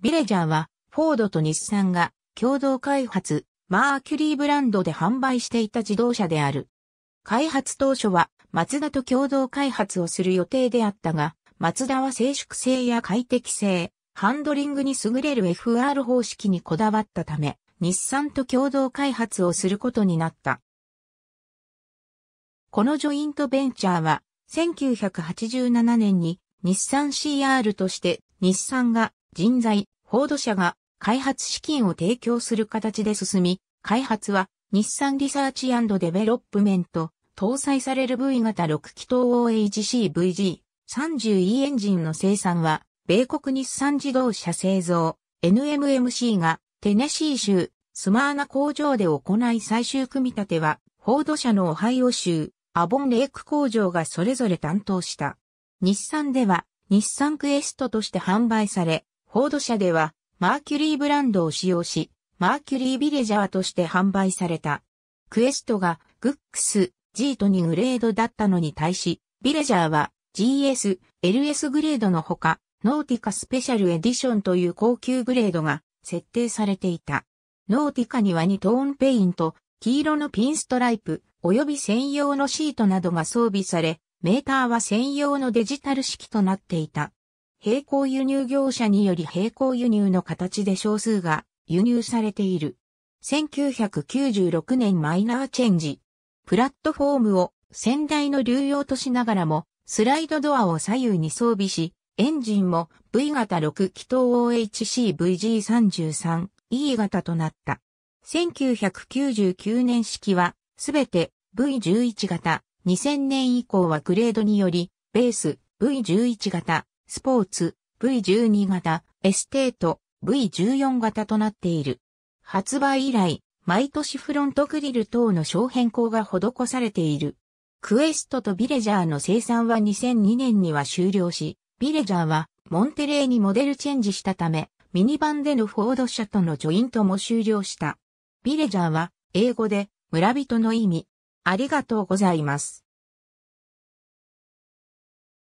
ビレジャーは、フォードと日産が共同開発、マーキュリーブランドで販売していた自動車である。開発当初は、マツダと共同開発をする予定であったが、マツダは静粛性や快適性、ハンドリングに優れる FR 方式にこだわったため、日産と共同開発をすることになった。このジョイントベンチャーは、1987年に日産 CR として日産が人材、報道者が開発資金を提供する形で進み、開発は日産リサーチデベロップメント、搭載される V 型6気筒 OHCVG30E エンジンの生産は、米国日産自動車製造 NMMC がテネシー州スマーナ工場で行い最終組み立ては、フォード社のオハイオ州アボンレイク工場がそれぞれ担当した。日産では、日産クエストとして販売され、フォード社では、マーキュリーブランドを使用し、マーキュリービレジャーとして販売された。クエストがグックスジートにグレードだったのに対し、ビレジャーは GS、LS グレードのほか、ノーティカスペシャルエディションという高級グレードが設定されていた。ノーティカには2トーンペイント、黄色のピンストライプ、及び専用のシートなどが装備され、メーターは専用のデジタル式となっていた。並行輸入業者により並行輸入の形で少数が輸入されている。1996年マイナーチェンジ。プラットフォームを先代の流用としながらも、スライドドアを左右に装備し、エンジンも V 型6気筒 OHCVG33E 型となった。1999年式は、すべて V11 型、2000年以降はグレードにより、ベース V11 型、スポーツ、V12 型、エステート、V14 型となっている。発売以来、毎年フロントグリル等の小変更が施されている。クエストとビレジャーの生産は2002年には終了し、ビレジャーはモンテレーにモデルチェンジしたため、ミニバンでのフォード社とのジョイントも終了した。ビレジャーは英語で村人の意味、ありがとうございます。